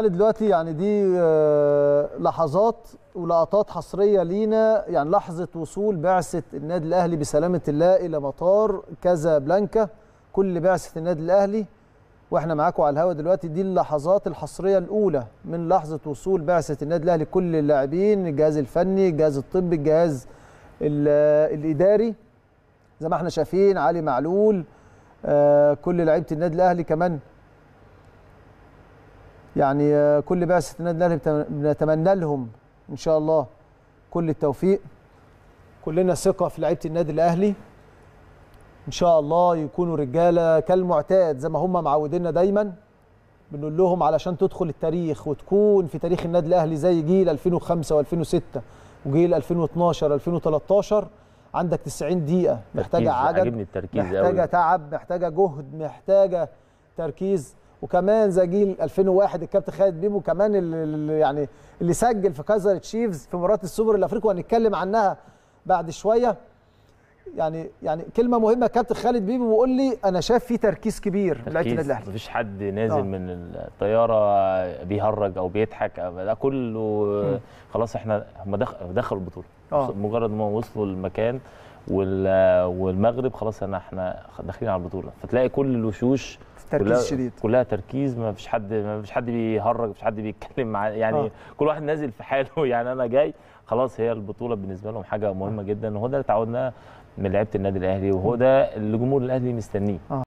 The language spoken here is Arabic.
الحل دلوقتي يعني دي آه، لحظات ولقطات حصريه لينا يعني لحظه وصول بعثه النادي الاهلي بسلامه الله الى مطار بلانكا كل بعثه النادي الاهلي واحنا معاكم على الهواء دلوقتي دي اللحظات الحصريه الاولى من لحظه وصول بعثه النادي الاهلي كل اللاعبين الجهاز الفني الجهاز الطبي الجهاز الاداري زي ما احنا شايفين علي معلول آه، كل لعيبه النادي الاهلي كمان يعني آه، كل بعثة النادي الأهلي بنتمنى لهم إن شاء الله كل التوفيق كلنا ثقة في لعيبة النادي الأهلي إن شاء الله يكونوا رجالة كالمعتاد زي ما هم معودينا دايما بنقول لهم علشان تدخل التاريخ وتكون في تاريخ النادي الأهلي زي جيل 2005 و2006 وجيل 2012 2013 عندك 90 دقيقة محتاجة عدد محتاجة تعب محتاجة جهد محتاجة تركيز وكمان زي جيل 2001 الكابتن خالد بيبو كمان اللي يعني اللي سجل في كايزر تشيفز في مباراه السوبر الافريقي وهنتكلم عنها بعد شويه يعني يعني كلمه مهمه كابتن خالد بيبو بيقول لي انا شايف في تركيز كبير لعيبه النادي الاهلي مفيش حد نازل أوه. من الطياره بيهرج او بيضحك ده كله خلاص احنا هم دخلوا البطوله آه. مجرد ما وصلوا المكان والمغرب خلاص انا احنا داخلين على البطوله فتلاقي كل الوشوش تركيز كلها شديد كلها تركيز ما فيش حد ما فيش حد بيهرج ما فيش حد بيتكلم مع يعني آه. كل واحد نازل في حاله يعني انا جاي خلاص هي البطوله بالنسبه لهم حاجه مهمه آه. جدا وهو ده اللي تعودناه من لعيبه النادي الاهلي وهو آه. ده اللي جمهور الاهلي مستنيه آه.